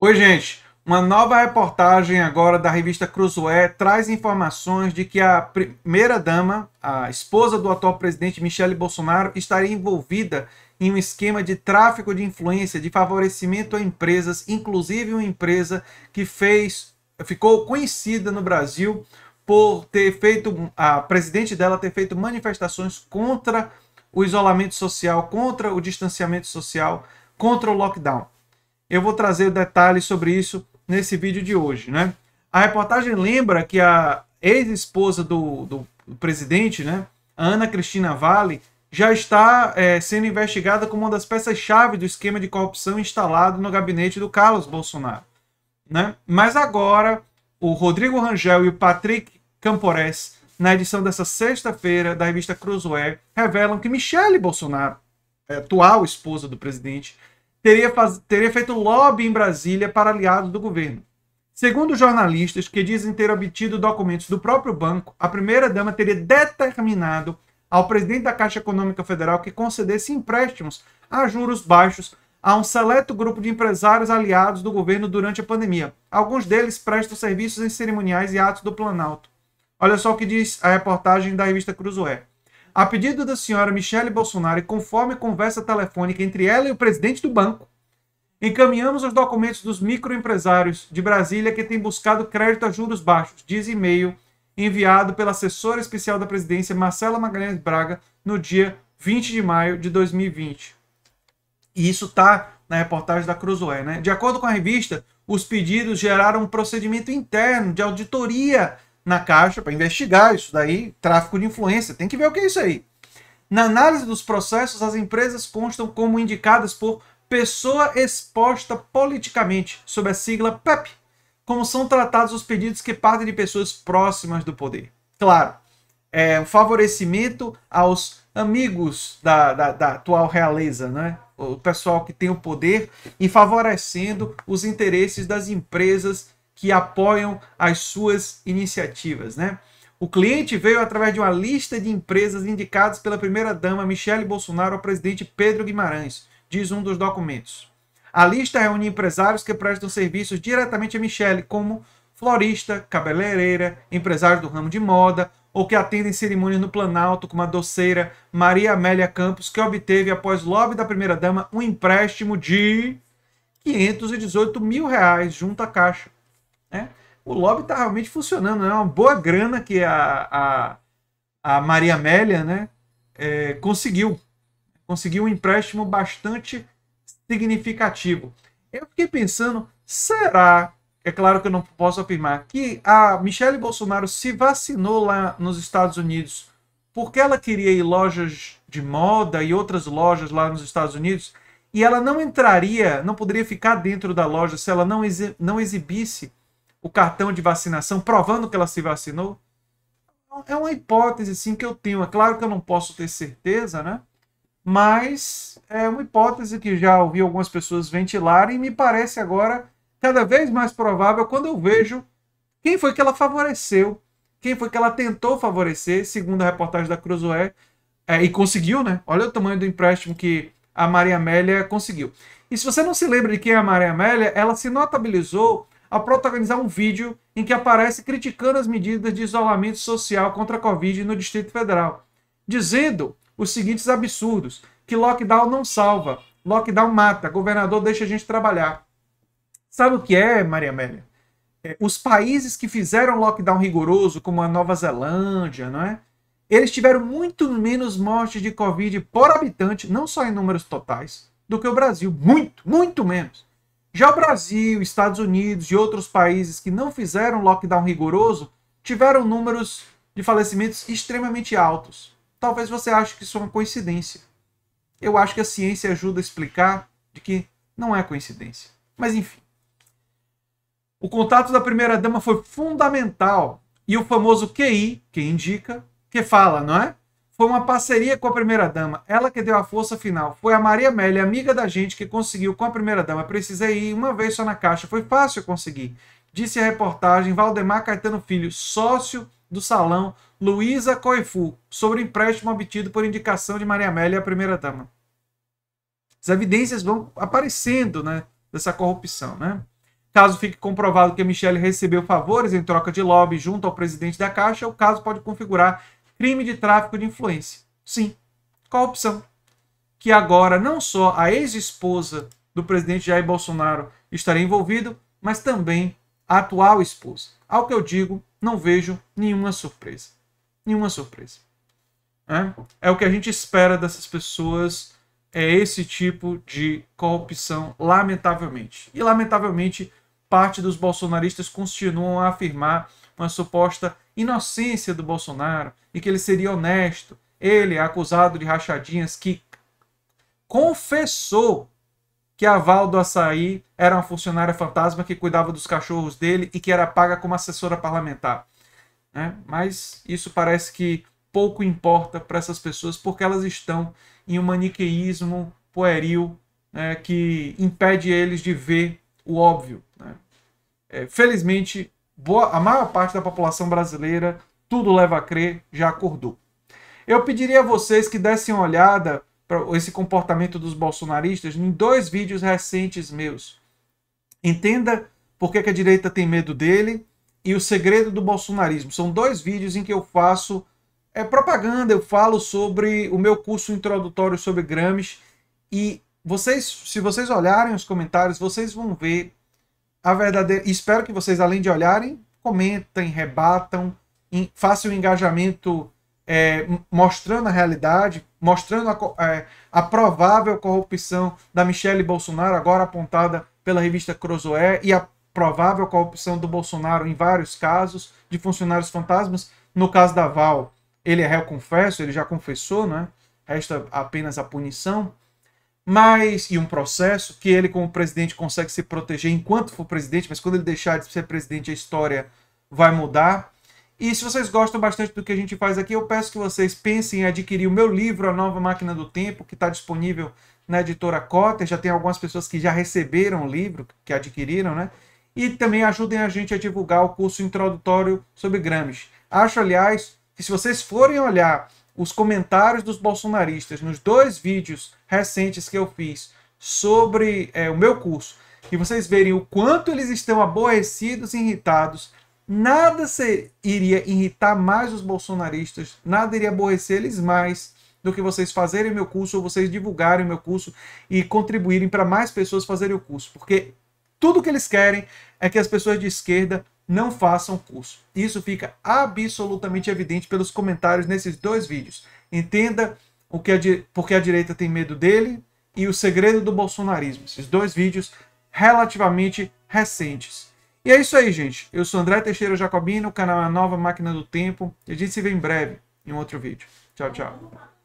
Oi, gente. Uma nova reportagem agora da revista Cruzoé traz informações de que a primeira-dama, a esposa do atual presidente Michele Bolsonaro, estaria envolvida em um esquema de tráfico de influência, de favorecimento a empresas, inclusive uma empresa que fez, ficou conhecida no Brasil por ter feito, a presidente dela ter feito manifestações contra o isolamento social, contra o distanciamento social, contra o lockdown. Eu vou trazer detalhes sobre isso nesse vídeo de hoje, né? A reportagem lembra que a ex-esposa do, do, presidente, né, Ana Cristina Vale, já está é, sendo investigada como uma das peças-chave do esquema de corrupção instalado no gabinete do Carlos Bolsonaro. Né? Mas agora, o Rodrigo Rangel e o Patrick Campores, na edição dessa sexta-feira da revista Cruzeiro, revelam que Michele Bolsonaro, atual esposa do presidente, teria, faz... teria feito lobby em Brasília para aliados do governo. Segundo jornalistas que dizem ter obtido documentos do próprio banco, a primeira-dama teria determinado ao presidente da Caixa Econômica Federal que concedesse empréstimos a juros baixos a um seleto grupo de empresários aliados do governo durante a pandemia. Alguns deles prestam serviços em cerimoniais e atos do Planalto. Olha só o que diz a reportagem da revista Cruzoé a pedido da senhora Michele Bolsonaro e conforme conversa telefônica entre ela e o presidente do banco, encaminhamos os documentos dos microempresários de Brasília que têm buscado crédito a juros baixos, diz e-mail enviado pela assessora especial da presidência Marcela Magalhães Braga no dia 20 de maio de 2020. E isso está na reportagem da Cruzoé, né? De acordo com a revista, os pedidos geraram um procedimento interno de auditoria na Caixa para investigar isso daí, tráfico de influência, tem que ver o que é isso aí. Na análise dos processos, as empresas constam como indicadas por pessoa exposta politicamente, sob a sigla PEP, como são tratados os pedidos que partem de pessoas próximas do poder. Claro, é um favorecimento aos amigos da, da, da atual realeza, né? o pessoal que tem o poder, e favorecendo os interesses das empresas que apoiam as suas iniciativas, né? O cliente veio através de uma lista de empresas indicadas pela primeira-dama Michele Bolsonaro ao presidente Pedro Guimarães, diz um dos documentos. A lista reúne empresários que prestam serviços diretamente a Michele, como florista, cabeleireira, empresário do ramo de moda, ou que atendem cerimônias no Planalto, como a doceira Maria Amélia Campos, que obteve, após lobby da primeira-dama, um empréstimo de 518 mil reais junto à Caixa né? O lobby está realmente funcionando. Né? É né? uma boa grana que a, a, a Maria Amélia né, é, conseguiu. Conseguiu um empréstimo bastante significativo. Eu fiquei pensando, será é claro que eu não posso afirmar que a Michelle Bolsonaro se vacinou lá nos Estados Unidos porque ela queria ir lojas de moda e outras lojas lá nos Estados Unidos e ela não entraria, não poderia ficar dentro da loja se ela não, exi não exibisse o cartão de vacinação, provando que ela se vacinou? É uma hipótese, sim, que eu tenho. É claro que eu não posso ter certeza, né? Mas é uma hipótese que já ouvi algumas pessoas ventilarem e me parece agora cada vez mais provável quando eu vejo quem foi que ela favoreceu, quem foi que ela tentou favorecer, segundo a reportagem da Cruzoé, é, e conseguiu, né? Olha o tamanho do empréstimo que a Maria Amélia conseguiu. E se você não se lembra de quem é a Maria Amélia, ela se notabilizou a protagonizar um vídeo em que aparece criticando as medidas de isolamento social contra a Covid no Distrito Federal, dizendo os seguintes absurdos: que lockdown não salva, lockdown mata, governador deixa a gente trabalhar. Sabe o que é, Maria Amélia? É, os países que fizeram lockdown rigoroso, como a Nova Zelândia, não é? Eles tiveram muito menos mortes de Covid por habitante, não só em números totais, do que o Brasil. Muito, muito menos. Já o Brasil, Estados Unidos e outros países que não fizeram lockdown rigoroso tiveram números de falecimentos extremamente altos. Talvez você ache que isso é uma coincidência. Eu acho que a ciência ajuda a explicar de que não é coincidência. Mas enfim. O contato da primeira-dama foi fundamental. E o famoso QI, que indica, que fala, não é? Foi uma parceria com a primeira-dama, ela que deu a força final. Foi a Maria Amélia, amiga da gente, que conseguiu com a primeira-dama. Precisei ir uma vez só na caixa, foi fácil conseguir. Disse a reportagem Valdemar Caetano Filho, sócio do salão Luísa Coifu, sobre empréstimo obtido por indicação de Maria Amélia, a primeira-dama. As evidências vão aparecendo né, dessa corrupção, né? Caso fique comprovado que Michelle recebeu favores em troca de lobby junto ao presidente da Caixa, o caso pode configurar crime de tráfico de influência. Sim, corrupção. Que agora não só a ex-esposa do presidente Jair Bolsonaro estaria envolvido, mas também a atual esposa. Ao que eu digo, não vejo nenhuma surpresa. Nenhuma surpresa. É, é o que a gente espera dessas pessoas, é esse tipo de corrupção, lamentavelmente. E lamentavelmente, parte dos bolsonaristas continuam a afirmar uma suposta inocência do Bolsonaro e que ele seria honesto. Ele é acusado de rachadinhas que confessou que a Val do Açaí era uma funcionária fantasma que cuidava dos cachorros dele e que era paga como assessora parlamentar. Né? Mas isso parece que pouco importa para essas pessoas porque elas estão em um maniqueísmo pueril né, que impede eles de ver o óbvio. Né? É, felizmente, boa, a maior parte da população brasileira, tudo leva a crer, já acordou. Eu pediria a vocês que dessem uma olhada para esse comportamento dos bolsonaristas em dois vídeos recentes meus. Entenda por que, que a direita tem medo dele e o segredo do bolsonarismo. São dois vídeos em que eu faço é, propaganda, eu falo sobre o meu curso introdutório sobre Gramsci e vocês, se vocês olharem os comentários, vocês vão ver a verdadeira. Espero que vocês, além de olharem, comentem, rebatam, em, façam um engajamento é, mostrando a realidade, mostrando a, é, a, provável corrupção da Michelle Bolsonaro, agora apontada pela revista Crozoé, e a provável corrupção do Bolsonaro em vários casos de funcionários fantasmas. No caso da Val, ele é réu confesso, ele já confessou, né? Resta apenas a punição mas e um processo que ele como presidente consegue se proteger enquanto for presidente, mas quando ele deixar de ser presidente a história vai mudar. E se vocês gostam bastante do que a gente faz aqui, eu peço que vocês pensem em adquirir o meu livro A Nova Máquina do Tempo, que está disponível na editora Cotter. Já tem algumas pessoas que já receberam o livro, que adquiriram, né? E também ajudem a gente a divulgar o curso introdutório sobre Gramsci. Acho, aliás, que se vocês forem olhar os comentários dos bolsonaristas nos dois vídeos recentes que eu fiz sobre é, o meu curso e vocês verem o quanto eles estão aborrecidos e irritados, nada se, iria irritar mais os bolsonaristas, nada iria aborrecer eles mais do que vocês fazerem meu curso ou vocês divulgarem meu curso e contribuírem para mais pessoas fazerem o curso, porque tudo que eles querem é que as pessoas de esquerda não façam curso. Isso fica absolutamente evidente pelos comentários nesses dois vídeos. Entenda o que a, porque a direita tem medo dele e o segredo do bolsonarismo. Esses dois vídeos relativamente recentes. E é isso aí, gente. Eu sou André Teixeira Jacobino, o canal é a Nova Máquina do Tempo. E a gente se vê em breve em outro vídeo. Tchau, tchau.